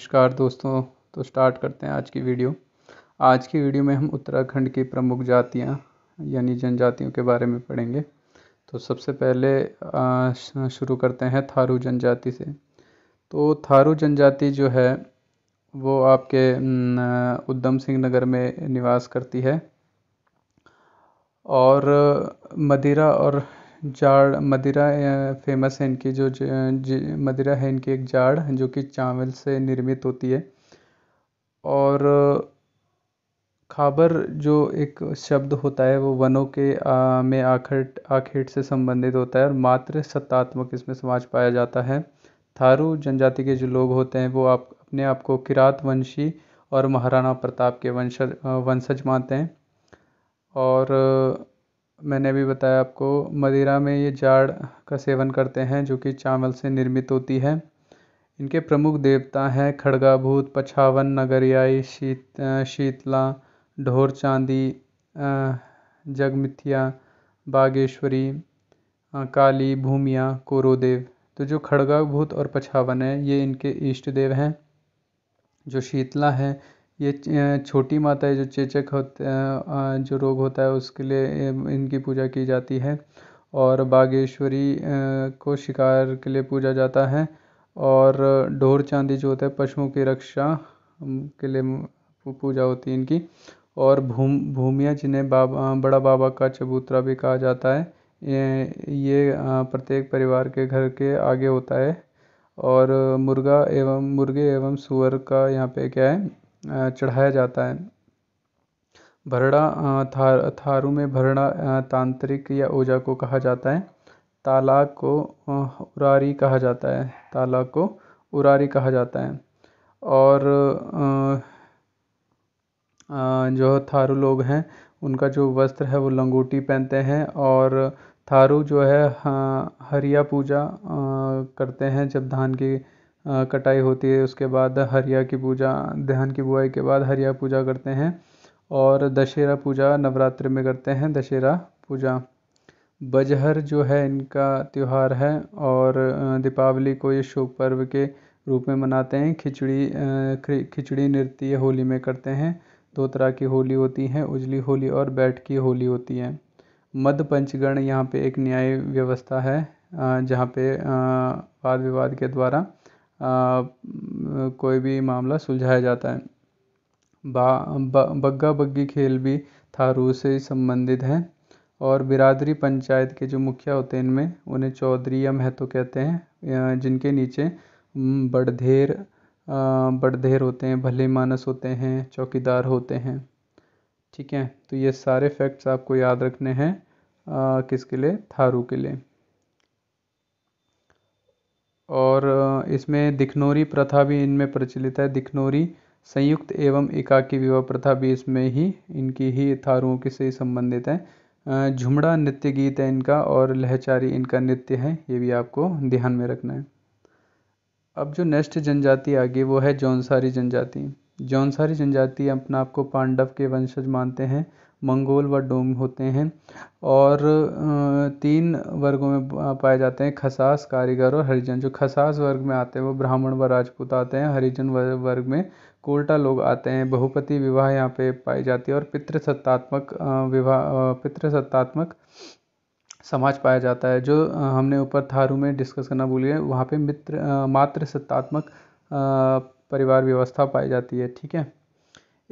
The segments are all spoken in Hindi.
नमस्कार दोस्तों तो स्टार्ट करते हैं आज की वीडियो आज की वीडियो में हम उत्तराखंड की प्रमुख जातियाँ यानी जनजातियों के बारे में पढ़ेंगे तो सबसे पहले शुरू करते हैं थारू जनजाति से तो थारू जनजाति जो है वो आपके उद्धम सिंह नगर में निवास करती है और मदिरा और जाड़ मदिरा फ़ेमस है इनकी जो मदिरा है इनकी एक जाड़ जो कि चावल से निर्मित होती है और खाबर जो एक शब्द होता है वो वनों के में आखट आखेट से संबंधित होता है और मात्र सत्तात्मक इसमें समाज पाया जाता है थारू जनजाति के जो लोग होते हैं वो आप अपने आप को किरात वंशी और महाराणा प्रताप के वंशज वंशज मानते हैं और मैंने अभी बताया आपको मदिरा में ये जाड़ का सेवन करते हैं जो कि चावल से निर्मित होती है इनके प्रमुख देवता हैं खड़गाभूत पछावन नगरियाई शीत शीतला ढोर चांदी जगमिथिया बागेश्वरी काली भूमिया कोरोदेव तो जो खड़गाभूत और पछावन है ये इनके इष्ट देव हैं जो शीतला है ये छोटी माता जो चेचक होते जो रोग होता है उसके लिए इनकी पूजा की जाती है और बागेश्वरी को शिकार के लिए पूजा जाता है और ढोर चांदी जो होता है पशुओं की रक्षा के लिए पूजा होती है इनकी और भूम भूमिया जिन्हें बाबा बड़ा बाबा का चबूतरा भी कहा जाता है ये प्रत्येक परिवार के घर के आगे होता है और मुर्गा एवं मुर्गे एवं सुअर का यहाँ पे क्या है चढ़ाया जाता है भरड़ा थार थारू में भरड़ा तांत्रिक या ओजा को कहा जाता है तालाक को उरारी कहा जाता है तालाक को उरारी कहा जाता है और जो थारू लोग हैं उनका जो वस्त्र है वो लंगोटी पहनते हैं और थारू जो है हरिया पूजा करते हैं जब धान की कटाई होती है उसके बाद हरिया की पूजा ध्यान की बुआई के बाद हरिया पूजा करते हैं और दशहरा पूजा नवरात्रि में करते हैं दशहरा पूजा बजहर जो है इनका त्यौहार है और दीपावली को ये शुभ पर्व के रूप में मनाते हैं खिचड़ी खिचड़ी नृत्य होली में करते हैं दो तरह की होली होती हैं उजली होली और बैठ की होली होती है मध्य पंचगण यहाँ पे एक न्याय व्यवस्था है जहाँ पे वाद विवाद के द्वारा कोई भी मामला सुलझाया जाता है बग्गा बग्गी खेल भी थारू से संबंधित है और बिरादरी पंचायत के जो मुखिया होते हैं इनमें उन्हें चौधरी या महतो कहते हैं जिनके नीचे बड़धेर बड़धेर होते हैं भले मानस होते हैं चौकीदार होते हैं ठीक है तो ये सारे फैक्ट्स आपको याद रखने हैं किसके लिए थारू के लिए और इसमें दिखनोरी प्रथा भी इनमें प्रचलित है दिखनोरी संयुक्त एवं एकाकी विवाह प्रथा भी इसमें ही इनकी ही थारुओं के से संबंधित है झुमड़ा नृत्य गीत है इनका और लहचारी इनका नृत्य है ये भी आपको ध्यान में रखना है अब जो नेक्स्ट जनजाति आ गई वो है जौनसारी जनजाति जौनसारी जनजाति अपना आपको पांडव के वंशज मानते हैं मंगोल व डोंग होते हैं और तीन वर्गों में पाए जाते हैं खसास कारीगर और हरिजन जो खसास वर्ग में आते हैं वो ब्राह्मण व राजपूत आते हैं हरिजन वर्ग में कोल्टा लोग आते हैं बहुपति विवाह यहाँ पे पाई जाती है और पितृसत्तात्मक विवाह पितृसत्तात्मक समाज पाया जाता है जो हमने ऊपर थारू में डिस्कस करना भूल वहाँ पे मित्र मातृसत्तात्मक परिवार व्यवस्था पाई जाती है ठीक है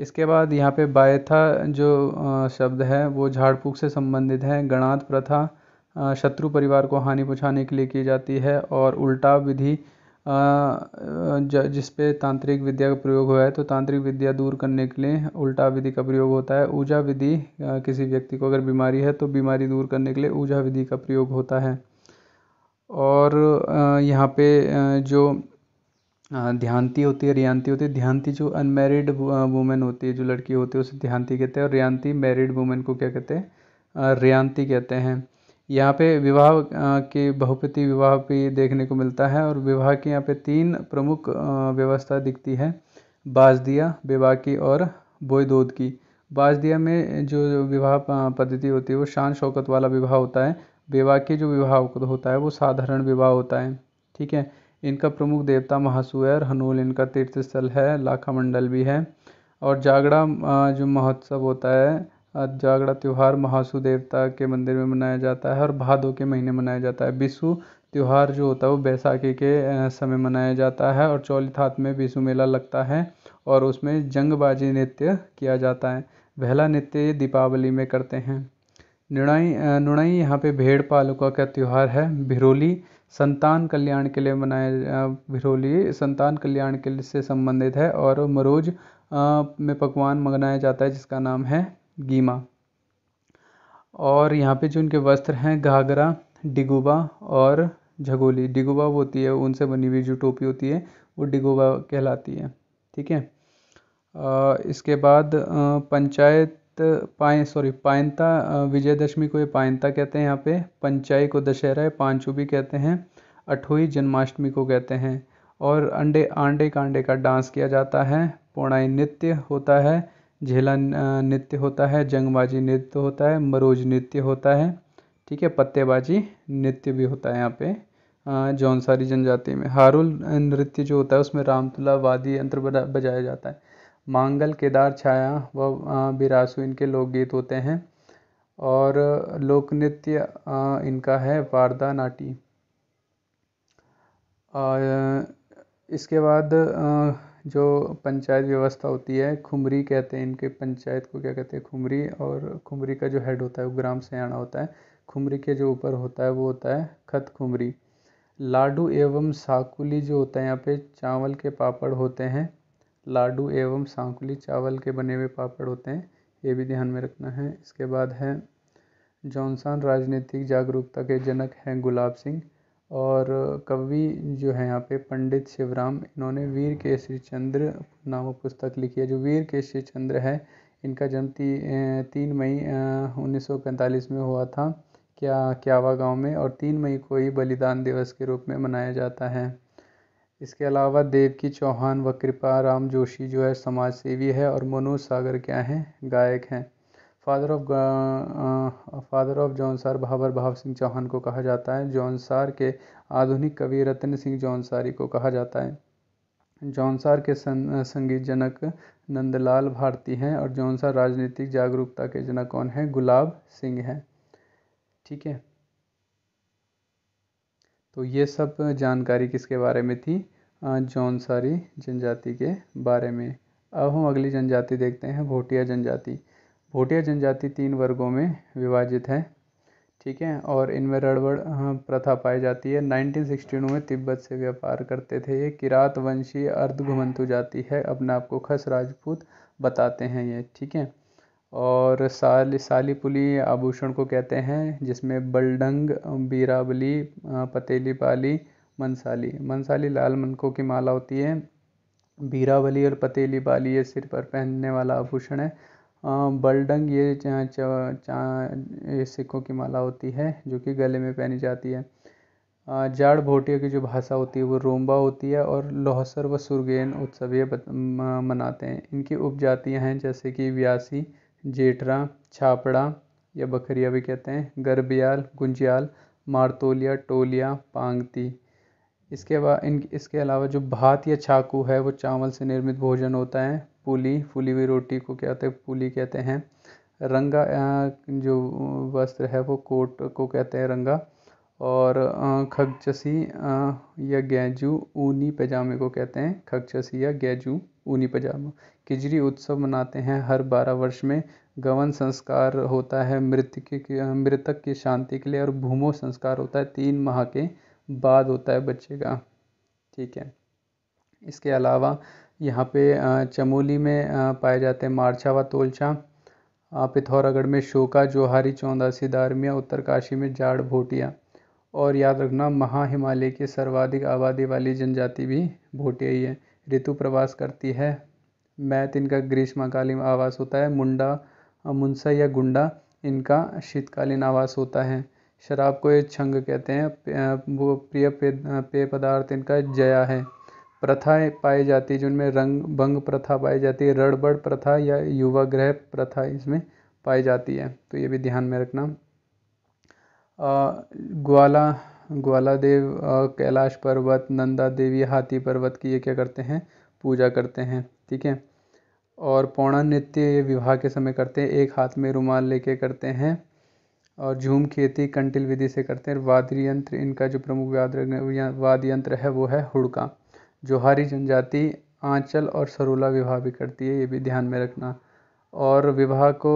इसके बाद यहाँ पे बायथा जो शब्द है वो झाड़ फूँक से संबंधित है गणात प्रथा शत्रु परिवार को हानि पहुँचाने के लिए की जाती है और उल्टा विधि जिस पे तांत्रिक विद्या का प्रयोग हुआ है तो तांत्रिक विद्या दूर करने के लिए उल्टा विधि का प्रयोग होता है ऊर्जा विधि किसी व्यक्ति को अगर बीमारी है तो बीमारी दूर करने के लिए ऊर्जा विधि का प्रयोग होता है और यहाँ पे जो ध्यानती होती है रियांती होती है ध्यानती जो अनमेरिड वूमेन होती है जो लड़की होती है उसे ध्यानती कहते हैं और रियांती मैरिड वूमेन को क्या कहते हैं रियांती कहते हैं यहाँ पे विवाह के बहुपति विवाह भी देखने को मिलता है और विवाह के यहाँ पे तीन प्रमुख व्यवस्था दिखती है बाजदिया विवाह की और बोईदोद की बाजदिया में जो विवाह पद्धति होती है वो शान शौकत वाला विवाह होता है विवाह के जो विवाह होता है वो साधारण विवाह होता है ठीक है इनका प्रमुख देवता महासु और हनोल इनका तीर्थ स्थल है लाखा मंडल भी है और जागड़ा जो महोत्सव होता है जागड़ा त्यौहार महासु देवता के मंदिर में मनाया जाता है और भादों के महीने मनाया जाता है विशु त्यौहार जो होता है वो बैसाखी के समय मनाया जाता है और चौली थात में विशु मेला लगता है और उसमें जंगबाजी नृत्य किया जाता है पहला नृत्य दीपावली में करते हैं नुणाई नुणाई यहाँ पे भेड़ पालुका का त्यौहार है भिरोली संतान कल्याण के लिए मनाया भिरोली संतान कल्याण के से संबंधित है और मरोज में पकवान मंगाया जाता है जिसका नाम है गीमा और यहाँ पे जो इनके वस्त्र हैं घाघरा डिगुबा और झगोली डिगुबा वो होती है उनसे बनी हुई जो टोपी होती है वो डिगुबा कहलाती है ठीक है इसके बाद पंचायत पाय सॉरी पायंता विजयदशमी को ये पायंता कहते हैं यहाँ पे पंचाई को दशहरा है पांचू भी कहते हैं अठोई जन्माष्टमी को कहते हैं और अंडे आंडे कांडे का डांस किया जाता है पौणाई नृत्य होता है झेला नृत्य होता है जंगबाजी नृत्य होता है मरोज नृत्य होता है ठीक है पत्तेबाजी नृत्य भी होता है यहाँ पे जौनसारी जनजाति में हारुल नृत्य जो होता है उसमें रामतुला वादी यंत्र बजाया जाता है मांगल केदार छाया व बिरासु इनके लोकगीत होते हैं और लोक नृत्य इनका है वारदा नाटी इसके बाद जो पंचायत व्यवस्था होती है खुमरी कहते हैं इनके पंचायत को क्या कहते हैं खुमरी और खुमरी का जो हेड होता है वो ग्राम सयाना होता है खुमरी के जो ऊपर होता है वो होता है खत खुमरी लाडू एवं साकुली जो होता है यहाँ पे चावल के पापड़ होते हैं लाडू एवं सांकुली चावल के बने हुए पापड़ होते हैं ये भी ध्यान में रखना है इसके बाद है जॉनसन राजनीतिक जागरूकता के जनक हैं गुलाब सिंह और कवि जो है यहाँ पे पंडित शिवराम इन्होंने वीर केसरी चंद्र नामक पुस्तक लिखी है जो वीर केसरी चंद्र है इनका जन्म ती, तीन मई उन्नीस में हुआ था क्या क्यावा गांव में और तीन मई को ही बलिदान दिवस के रूप में मनाया जाता है इसके अलावा देवकी चौहान व कृपा राम जोशी जो है समाज सेवी है और मनोज सागर क्या हैं गायक हैं father of father of Jaunsar Bawar Bhav Singh Chauhan को कहा जाता है जौनसार के आधुनिक कवि रतन सिंह जौनसारी को कहा जाता है जौनसार के सं, संगीत जनक नंदलाल भारती हैं और जौनसार राजनीतिक जागरूकता के जनक कौन हैं गुलाब सिंह हैं ठीक है तो ये सब जानकारी किसके बारे में थी जौनसारी जनजाति के बारे में अब हम अगली जनजाति देखते हैं भोटिया जनजाति भोटिया जनजाति तीन वर्गों में विभाजित है ठीक है और इनमें रड़बड़ प्रथा पाई जाती है 1962 में तिब्बत से व्यापार करते थे ये किरात वंशी अर्धघुमंतु जाति है अपने आप को खस राजपूत बताते हैं ये ठीक है और साल सालीपुली आभूषण को कहते हैं जिसमें बलडंग बीरावली पतेली पाली मनसाली मनसाली लाल मनकों की माला होती है बीरावली और पतेली पाली ये सिर पर पहनने वाला आभूषण है बलडंग ये चा, चा, चा, सिक्कों की माला होती है जो कि गले में पहनी जाती है जाड़ भोटिया की जो भाषा होती है वो रोम्बा होती है और लोहसर व सुरगेन उत्सव ये मनाते हैं इनकी उपजातियाँ हैं जैसे कि व्यासी जेठरा छापड़ा या बकरिया भी कहते हैं गरबियाल गुंजियाल मारतोलिया टोलिया पांगती इसके बाद इन इसके अलावा जो भात या छाकू है वो चावल से निर्मित भोजन होता है पुली फुली हुई रोटी को क्या कहते हैं पूली कहते हैं रंगा जो वस्त्र है वो कोट को कहते हैं रंगा और खगचसी या गैजू ऊनी पैजामे को कहते हैं खगचसी या गैजू ऊनी पैजामा किजरी उत्सव मनाते हैं हर बारह वर्ष में गवन संस्कार होता है मृतक की मृतक की शांति के लिए और भूमो संस्कार होता है तीन माह के बाद होता है बच्चे का ठीक है इसके अलावा यहाँ पे चमोली में पाए जाते हैं मारछा व तोलछा पिथौरागढ़ में शोका जोहारी चौदासी दारमिया उत्तरकाशी में जाड़ भोटिया और याद रखना महा हिमालय की सर्वाधिक आबादी वाली जनजाति भी भोटिया ही है ऋतु प्रवास करती है मैत इनका ग्रीष्मकालीन आवास होता है मुंडा मुंसा या गुंडा इनका शीतकालीन आवास होता है शराब को ये छंग कहते हैं वो प्रिय पेय पदार्थ इनका जया है प्रथाएं पाई जाती है जिनमें रंग भंग प्रथा पाई जाती है रड़बड़ प्रथा या युवा ग्रह प्रथा इसमें पाई जाती है तो ये भी ध्यान में रखना ग्वाला ग्वाला देव कैलाश पर्वत नंदा देवी हाथी पर्वत की ये क्या करते हैं पूजा करते हैं ठीक है और पौणा नृत्य ये विवाह के समय करते हैं एक हाथ में रुमाल लेके करते हैं और झूम खेती कंटिल विधि से करते हैं वाद्य यंत्र इनका जो प्रमुख वाद्य यंत्र है वो है हुड़का जोहारी जनजाति आंचल और सरोला विवाह भी करती है ये भी ध्यान में रखना और विवाह को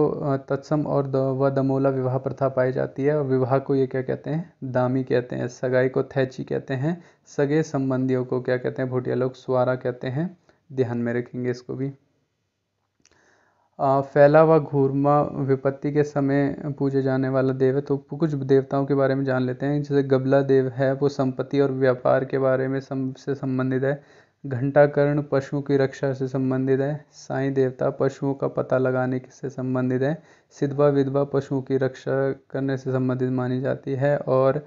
तत्सम और व दमोला विवाह प्रथा पाई जाती है और विवाह को ये क्या कहते हैं दामी कहते हैं सगाई को थैची कहते हैं सगे संबंधियों को क्या कहते हैं भुटिया लोग सुआरा कहते हैं ध्यान में रखेंगे इसको भी फैला व घूरमा विपत्ति के समय पूजे जाने वाला देव है तो कुछ देवताओं के बारे में जान लेते हैं जैसे गबला देव है वो संपत्ति और व्यापार के बारे में सम, से संबंधित है घंटाकर्ण पशुओं की रक्षा से संबंधित है साईं देवता पशुओं का पता लगाने से संबंधित है सिद्धवा विधवा पशुओं की रक्षा करने से संबंधित मानी जाती है और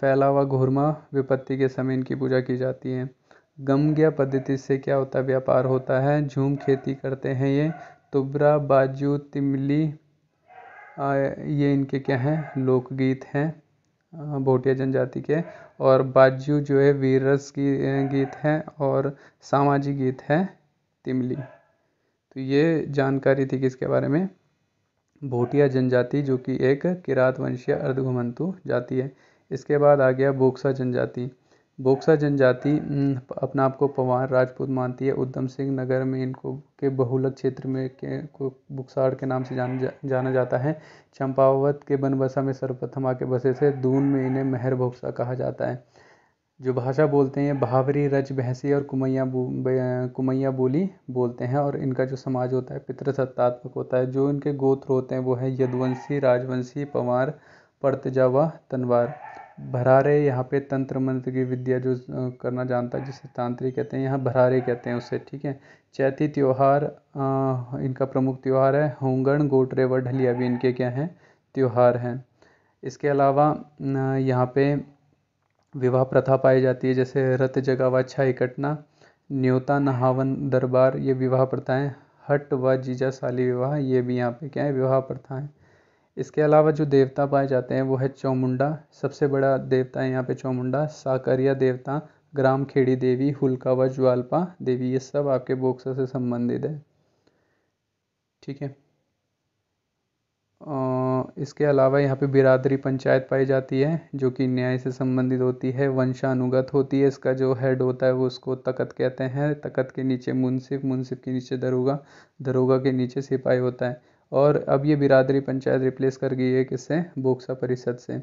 फैला व घुरमा विपत्ति के समय इनकी पूजा की जाती है गमग्या पद्धति से क्या होता है व्यापार होता है झूम खेती करते हैं ये तुबरा बाजू तिमली ये इनके क्या हैं लोकगीत हैं भोटिया जनजाति के और बाजू जो है वीरस की गीत है और सामाजिक गीत है तिमली तो ये जानकारी थी किसके बारे में भोटिया जनजाति जो कि एक किरात वंशीय अर्धघुमंतु जाति है इसके बाद आ गया बोक्सा जनजाति बोक्सा जनजाति अपने आप को पवार राजपूत मानती है उधम सिंह नगर में इनको के बहुलक क्षेत्र में के को बुक्साड़ के नाम से जान जा जाना जाता है चंपावत के बनबसा में सर्वप्रथम आके बसे थे दून में इन्हें मेहर बोक्सा कहा जाता है जो भाषा बोलते हैं भावरी रज भैंसी और कुमैया बो कुमैया बोली बोलते हैं और इनका जो समाज होता है पितृसत्तात्मक होता है जो इनके गोत्र होते हैं वो है यदुवंशी राजवंशी पवार परतजावा तनवार भरारे यहाँ पे तंत्र मंत्र की विद्या जो करना जानता है जिसे तांत्रिक कहते हैं यहाँ भरारे कहते हैं उसे ठीक है चैती त्यौहार इनका प्रमुख त्यौहार है होंगण गोटरे व ढलिया भी इनके क्या हैं त्यौहार हैं इसके अलावा यहाँ पे विवाह प्रथा पाई जाती है जैसे रत जगावा छाई कटना न्योता नहावन दरबार ये विवाह प्रथाएँ हट व जीजा साली विवाह ये भी यहाँ पे क्या है विवाह प्रथाएँ इसके अलावा जो देवता पाए जाते हैं वो है चौमुंडा सबसे बड़ा देवता है यहाँ पे चौमुंडा साकरिया देवता ग्राम खेड़ी देवी हुलका व ज्वालपा देवी ये सब आपके बोक्सा से संबंधित है ठीक है इसके अलावा यहाँ पे बिरादरी पंचायत पाई जाती है जो कि न्याय से संबंधित होती है वंशानुगत होती है इसका जो हेड होता है वो उसको तकत कहते हैं तकत के नीचे मुनसिफ मुनसिफ के नीचे दरोगा दरोगा के नीचे सिपाही होता है और अब ये बिरादरी पंचायत रिप्लेस कर गई है किससे बोक्सा परिषद से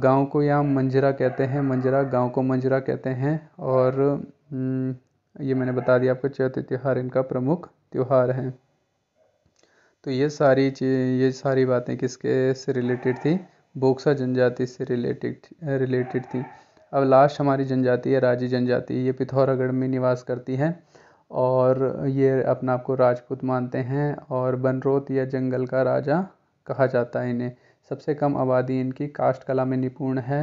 गांव को यहाँ मंजरा कहते हैं मंजरा गांव को मंजरा कहते हैं और हम्म, ये मैंने बता दिया आपको चौथे त्यौहार इनका प्रमुख त्यौहार है तो ये सारी चीज ये सारी बातें किसके से रिलेटेड थी बोक्सा जनजाति से रिलेटेड रिलेटेड थी अब लास्ट हमारी जनजाति है राजी जनजाति ये पिथौरागढ़ में निवास करती है और ये अपने आप को राजपूत मानते हैं और बनरोत या जंगल का राजा कहा जाता है इन्हें सबसे कम आबादी इनकी काष्ट कला में निपुण है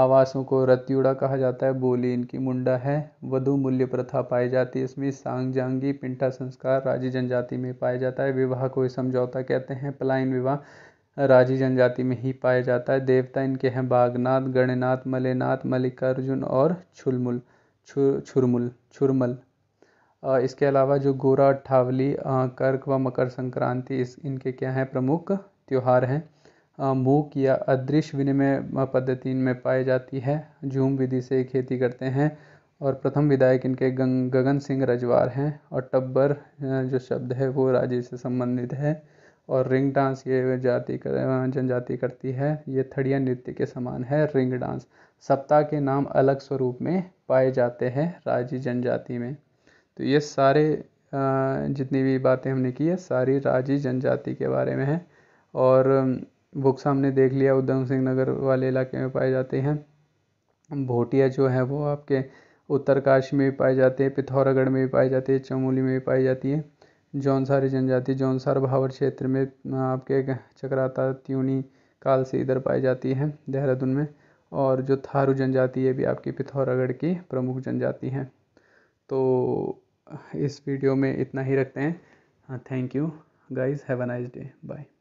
आवासों को रत्युड़ा कहा जाता है बोली इनकी मुंडा है वधु मूल्य प्रथा पाई जाती है इसमें सांग जांगी पिंटा संस्कार राजी जनजाति में पाया जाता है विवाह को समझौता कहते हैं पलायन विवाह राजी जनजाति में ही पाया जाता है देवता इनके हैं बागनाथ गणनाथ मलेनाथ मल्लिकार्जुन और छुलमुल छुरमुल छुरमल इसके अलावा जो गोरा अट्ठावली कर्क व मकर संक्रांति इस इनके क्या हैं प्रमुख त्यौहार हैं मूक या अदृश्य विनिमय पद्धति इनमें पाई जाती है झूम विधि से खेती करते हैं और प्रथम विधायक इनके गगन सिंह रजवार हैं और टब्बर जो शब्द है वो राज्य से संबंधित है और रिंग डांस ये जाति कर, जनजाति करती है ये थड़िया नृत्य के समान है रिंग डांस सप्ताह के नाम अलग स्वरूप में पाए जाते हैं राज्य जनजाति में तो ये सारे जितनी भी बातें हमने की है सारी राजी जनजाति के बारे में है और बुक्स हमने देख लिया उधम सिंह नगर वाले इलाके में पाए जाते हैं भोटिया जो है वो आपके उत्तरकाश में भी पाए जाते हैं पिथौरागढ़ में भी पाए जाते हैं चमोली में भी पाई जाती है जौनसारी जनजाति जौनसार भावर क्षेत्र में आपके चक्राता त्यूनी काल से इधर पाई जाती है देहरादून में और जो थारू जनजाति ये भी आपकी पिथौरागढ़ की प्रमुख जनजाति हैं तो इस वीडियो में इतना ही रखते हैं हाँ thank you guys have a nice day bye